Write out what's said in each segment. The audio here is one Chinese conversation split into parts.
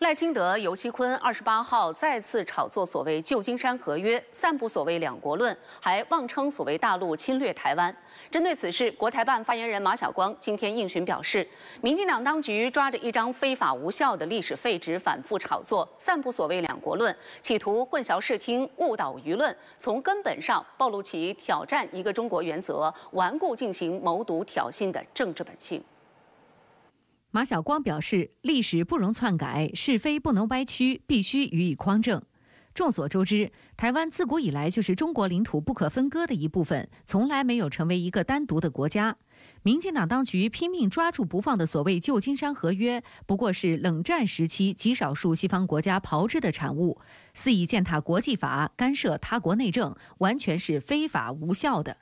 赖清德、尤其坤二十八号再次炒作所谓“旧金山合约”，散布所谓“两国论”，还妄称所谓“大陆侵略台湾”。针对此事，国台办发言人马晓光今天应询表示：“民进党当局抓着一张非法无效的历史废纸，反复炒作、散布所谓‘两国论’，企图混淆视听、误导舆论，从根本上暴露其挑战一个中国原则、顽固进行谋独挑衅的政治本性。”马晓光表示，历史不容篡改，是非不能歪曲，必须予以匡正。众所周知，台湾自古以来就是中国领土不可分割的一部分，从来没有成为一个单独的国家。民进党当局拼命抓住不放的所谓“旧金山合约”，不过是冷战时期极少数西方国家炮制的产物，肆意践踏国际法、干涉他国内政，完全是非法无效的。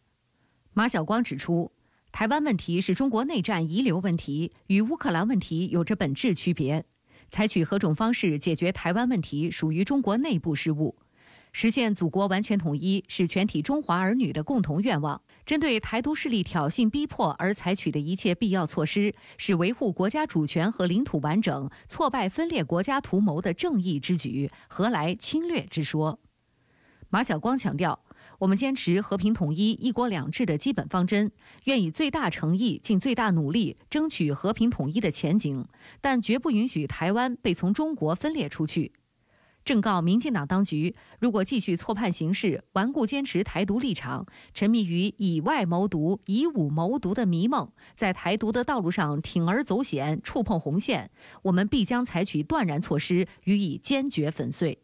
马晓光指出。台湾问题是中国内战遗留问题，与乌克兰问题有着本质区别。采取何种方式解决台湾问题，属于中国内部事务。实现祖国完全统一是全体中华儿女的共同愿望。针对台独势力挑衅逼迫而采取的一切必要措施，是维护国家主权和领土完整、挫败分裂国家图谋的正义之举，何来侵略之说？马晓光强调。我们坚持和平统一、一国两制的基本方针，愿以最大诚意、尽最大努力争取和平统一的前景，但绝不允许台湾被从中国分裂出去。正告民进党当局，如果继续错判形势、顽固坚持台独立场，沉迷于以“外谋独”、以武谋独的迷梦，在台独的道路上铤而走险、触碰红线，我们必将采取断然措施予以坚决粉碎。